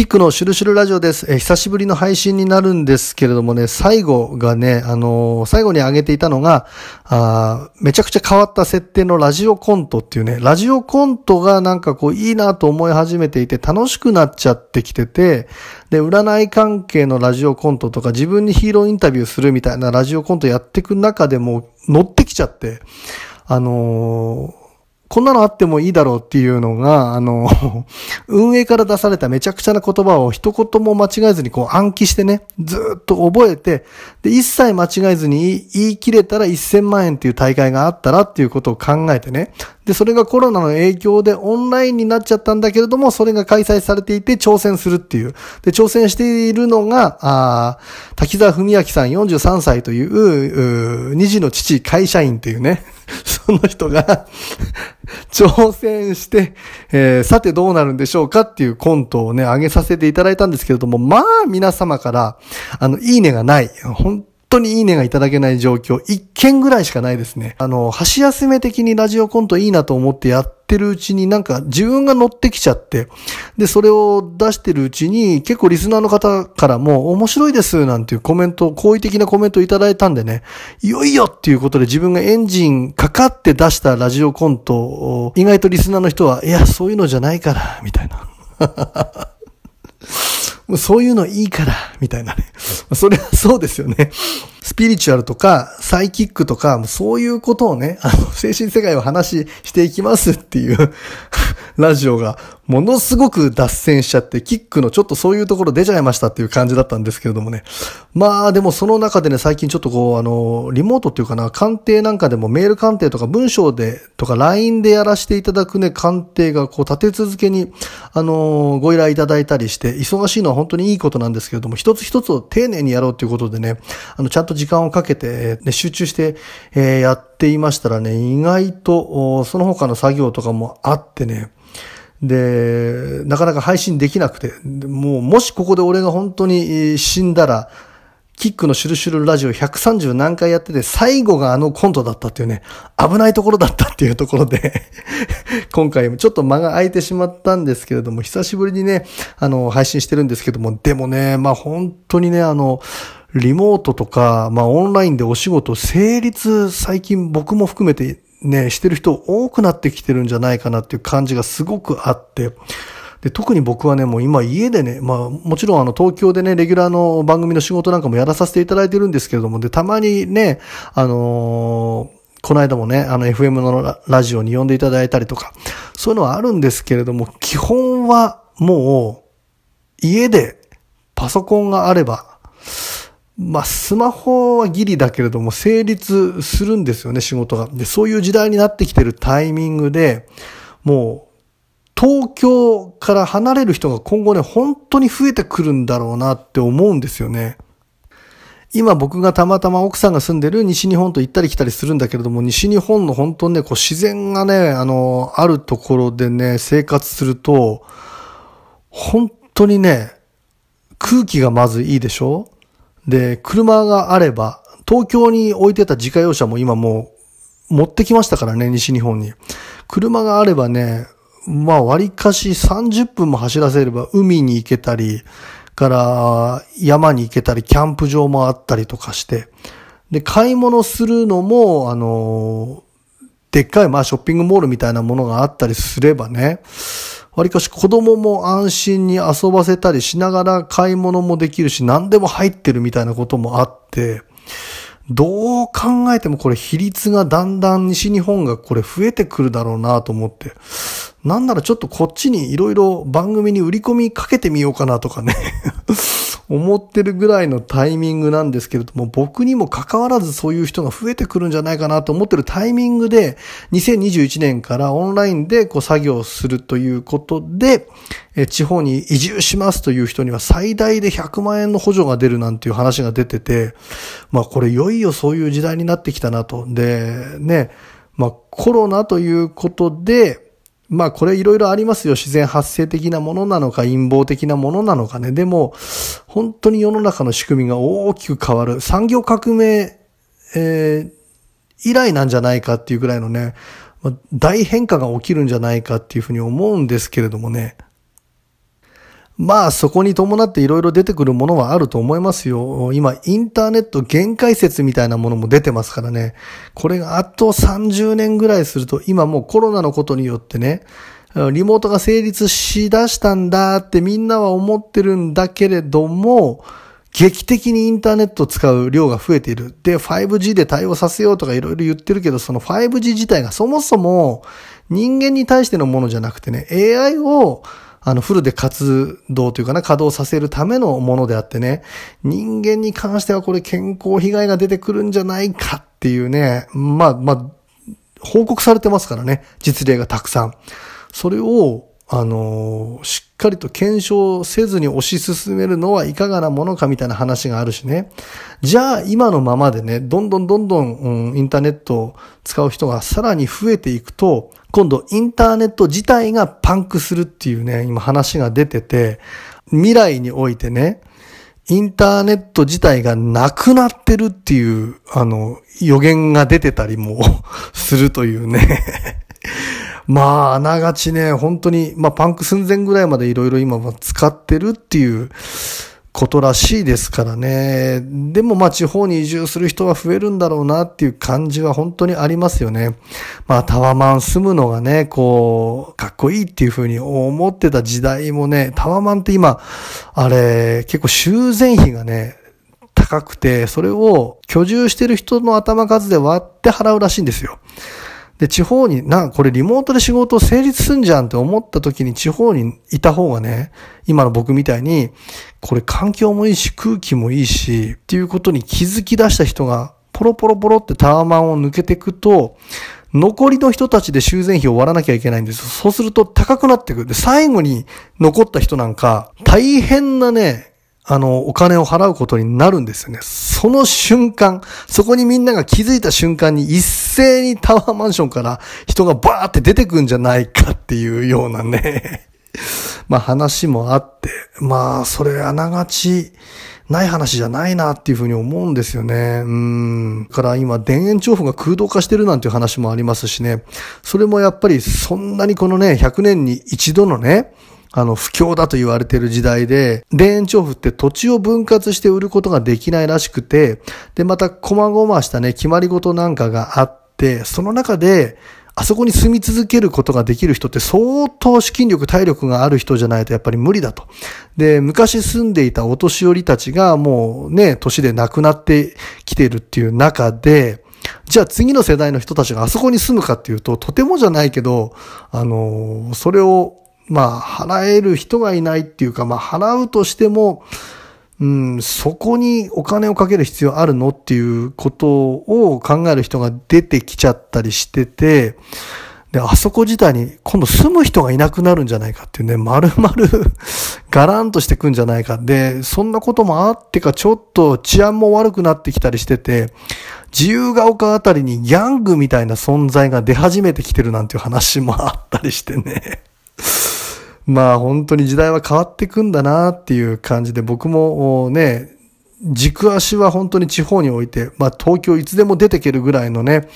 キックのシュルシュルラジオです。え久しぶりの配信になるんですけれどもね、最後がね、あのー、最後に上げていたのが、あめちゃくちゃ変わった設定のラジオコントっていうね、ラジオコントがなんかこういいなと思い始めていて楽しくなっちゃってきてて、で、占い関係のラジオコントとか自分にヒーローインタビューするみたいなラジオコントやっていく中でも乗ってきちゃって、あのーこんなのあってもいいだろうっていうのが、あの、運営から出されためちゃくちゃな言葉を一言も間違えずにこう暗記してね、ずっと覚えて、で、一切間違えずに言い切れたら1000万円っていう大会があったらっていうことを考えてね、で、それがコロナの影響でオンラインになっちゃったんだけれども、それが開催されていて挑戦するっていう。で、挑戦しているのが、あ滝沢文明さん43歳という、う2児の父、会社員っていうね、その人が 挑戦して、えー、さてどうなるんでしょうかっていうコントをね、上げさせていただいたんですけれども、まあ皆様から、あの、いいねがない。本当にいいねがいただけない状況、一件ぐらいしかないですね。あの、箸休め的にラジオコントいいなと思ってやってるうちになんか自分が乗ってきちゃって、で、それを出してるうちに結構リスナーの方からも面白いですなんていうコメント、好意的なコメントをいただいたんでね、いよいよっていうことで自分がエンジンかかって出したラジオコントを、意外とリスナーの人は、いや、そういうのじゃないから、みたいな。もうそういうのいいから、みたいなね。それはそうですよね。スピリチュアルとか、サイキックとか、もうそういうことをね、あの、精神世界を話していきますっていうラジオがものすごく脱線しちゃって、キックのちょっとそういうところ出ちゃいましたっていう感じだったんですけれどもね。まあでもその中でね、最近ちょっとこう、あの、リモートっていうかな、鑑定なんかでもメール鑑定とか文章でとか LINE でやらせていただくね、鑑定がこう立て続けに、あの、ご依頼いただいたりして、忙しいのは本当にいいことなんですけれども、一つ一つを丁寧にやろうということでね、あの、ちゃんと時間をかけて、ね、集中して、えー、やって、っていましたらね、意外と、その他の作業とかもあってね、で、なかなか配信できなくて、もう、もしここで俺が本当に死んだら、キックのシュルシュルラジオ130何回やってて、最後があのコントだったっていうね、危ないところだったっていうところで 今回もちょっと間が空いてしまったんですけれども、久しぶりにね、あの、配信してるんですけども、でもね、まあ本当にね、あの、リモートとか、まあオンラインでお仕事成立、最近僕も含めてね、してる人多くなってきてるんじゃないかなっていう感じがすごくあって、で、特に僕はね、もう今家でね、まあもちろんあの東京でね、レギュラーの番組の仕事なんかもやらさせていただいてるんですけれども、で、たまにね、あのーこの間もね、あの FM のラジオに呼んでいただいたりとか、そういうのはあるんですけれども、基本はもう、家でパソコンがあれば、まあ、スマホはギリだけれども、成立するんですよね、仕事が。で、そういう時代になってきてるタイミングで、もう、東京から離れる人が今後ね、本当に増えてくるんだろうなって思うんですよね。今僕がたまたま奥さんが住んでる西日本と行ったり来たりするんだけれども、西日本の本当にね、こう自然がね、あの、あるところでね、生活すると、本当にね、空気がまずいいでしょで、車があれば、東京に置いてた自家用車も今もう持ってきましたからね、西日本に。車があればね、まあ、割かし30分も走らせれば海に行けたり、から山に行けたり、キャンプ場もあったりとかして、で、買い物するのも、あの、でっかい、まあ、ショッピングモールみたいなものがあったりすればね、わりかし子供も安心に遊ばせたりしながら買い物もできるし、何でも入ってるみたいなこともあって、どう考えてもこれ比率がだんだん西日本がこれ増えてくるだろうなと思って、なんならちょっとこっちにいろいろ番組に売り込みかけてみようかなとかね 思ってるぐらいのタイミングなんですけれども、僕にも関わらずそういう人が増えてくるんじゃないかなと思ってるタイミングで、2021年からオンラインでこう作業するということで、地方に移住しますという人には最大で100万円の補助が出るなんていう話が出てて、まあこれいよいよそういう時代になってきたなと。で、ね、まあコロナということで、まあこれいろいろありますよ。自然発生的なものなのか陰謀的なものなのかね。でも、本当に世の中の仕組みが大きく変わる。産業革命、えー、以来なんじゃないかっていうぐらいのね、大変化が起きるんじゃないかっていうふうに思うんですけれどもね。まあそこに伴っていろいろ出てくるものはあると思いますよ。今インターネット限界説みたいなものも出てますからね。これがあと30年ぐらいすると今もうコロナのことによってね、リモートが成立しだしたんだってみんなは思ってるんだけれども、劇的にインターネットを使う量が増えている。で、5G で対応させようとかいろいろ言ってるけど、その 5G 自体がそもそも人間に対してのものじゃなくてね、AI をあの、フルで活動というかな、稼働させるためのものであってね、人間に関してはこれ健康被害が出てくるんじゃないかっていうね、まあ、まあ、報告されてますからね、実例がたくさん。それをあのー、しっかりと検証せずに推し進めるのはいかがなものかみたいな話があるしね。じゃあ今のままでね、どんどんどんどん、うん、インターネットを使う人がさらに増えていくと、今度インターネット自体がパンクするっていうね、今話が出てて、未来においてね、インターネット自体がなくなってるっていう、あの、予言が出てたりも するというねまあ、あながちね、本当に、まあ、パンク寸前ぐらいまでいろいろ今も使ってるっていう、ことらしいですからね。でもまあ地方に移住する人は増えるんだろうなっていう感じは本当にありますよね。まあタワマン住むのがね、こう、かっこいいっていうふうに思ってた時代もね、タワマンって今、あれ、結構修繕費がね、高くて、それを居住してる人の頭数で割って払うらしいんですよ。で、地方に、な、これリモートで仕事を成立すんじゃんって思った時に地方にいた方がね、今の僕みたいに、これ環境もいいし、空気もいいし、っていうことに気づき出した人が、ポロポロポロってタワマンを抜けていくと、残りの人たちで修繕費を割らなきゃいけないんですよ。そうすると高くなってくる。で、最後に残った人なんか、大変なね、あの、お金を払うことになるんですよね。その瞬間、そこにみんなが気づいた瞬間に一斉にタワーマンションから人がバーって出てくんじゃないかっていうようなね、まあ話もあって、まあそれあながちない話じゃないなっていうふうに思うんですよね。うん。から今、田園調布が空洞化してるなんていう話もありますしね。それもやっぱりそんなにこのね、100年に一度のね、あの、不況だと言われている時代で、田園調布って土地を分割して売ることができないらしくて、で、また、細々したね、決まり事なんかがあって、その中で、あそこに住み続けることができる人って相当資金力、体力がある人じゃないとやっぱり無理だと。で、昔住んでいたお年寄りたちがもうね、年で亡くなってきてるっていう中で、じゃあ次の世代の人たちがあそこに住むかっていうと、とてもじゃないけど、あの、それをまあ、払える人がいないっていうか、まあ、払うとしても、うん、そこにお金をかける必要あるのっていうことを考える人が出てきちゃったりしてて、で、あそこ自体に今度住む人がいなくなるんじゃないかっていうね、丸々 ガランとしてくんじゃないか。で、そんなこともあってか、ちょっと治安も悪くなってきたりしてて、自由が丘あたりにギャングみたいな存在が出始めてきてるなんていう話もあったりしてね。まあ本当に時代は変わってくんだなっていう感じで、僕もね、軸足は本当に地方において、まあ東京いつでも出てけるぐらいのね、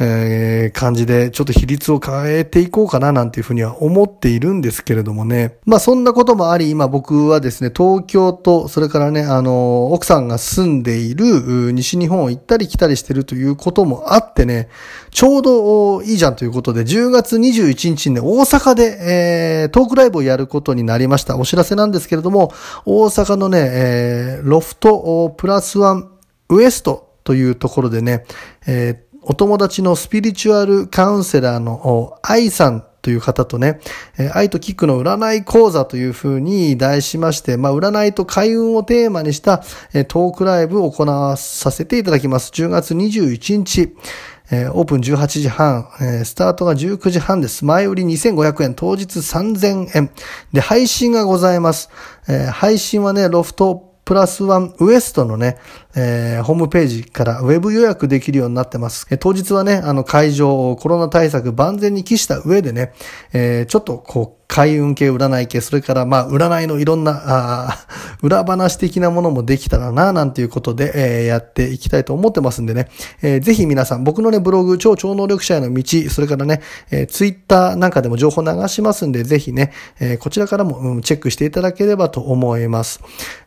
えー、感じで、ちょっと比率を変えていこうかななんていうふうには思っているんですけれどもね。まあそんなこともあり、今僕はですね、東京と、それからね、あの、奥さんが住んでいる西日本を行ったり来たりしてるということもあってね、ちょうどいいじゃんということで、10月21日にね、大阪で、えー、トークライブをやることになりました。お知らせなんですけれども、大阪のね、えー、ロフトプラスワンウエストというところでね、えーお友達のスピリチュアルカウンセラーの愛さんという方とね、愛とキックの占い講座というふうに題しまして、まあ、占いと開運をテーマにしたトークライブを行わさせていただきます。10月21日。えオープン18時半、えスタートが19時半です。前売り2500円、当日3000円。で、配信がございます。え配信はね、ロフトプラスワンウエストのね、えー、ホームページからウェブ予約できるようになってます。えー、当日はね、あの会場、コロナ対策万全に期した上でね、えー、ちょっとこう、開運系、占い系、それからまあ、占いのいろんな、あ 裏話的なものもできたらな、なんていうことで、えー、やっていきたいと思ってますんでね、えー、ぜひ皆さん、僕のね、ブログ、超超能力者への道、それからね、えー、ツイッターなんかでも情報流しますんで、ぜひね、えー、こちらからも、うん、チェックしていただければと思います。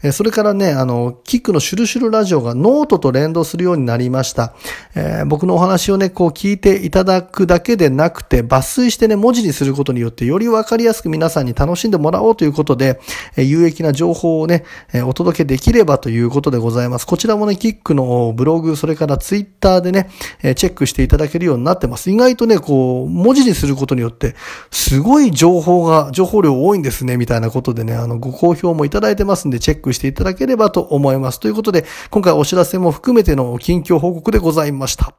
えー、それからね、あの、キックのシュルシュルラジオがノートと連動するようになりました。えー、僕のお話をね、こう聞いていただくだけでなくて、抜粋してね、文字にすることによって、よりわかりやすいすく皆さんに楽しんでもらおうということで、え有益な情報をね、えお届けできればということでございます。こちらもね、キックのブログ、それからツイッターでね、えチェックしていただけるようになってます。意外とね、こう、文字にすることによって、すごい情報が、情報量多いんですね、みたいなことでね、あの、ご好評もいただいてますんで、チェックしていただければと思います。ということで、今回お知らせも含めての近況報告でございました。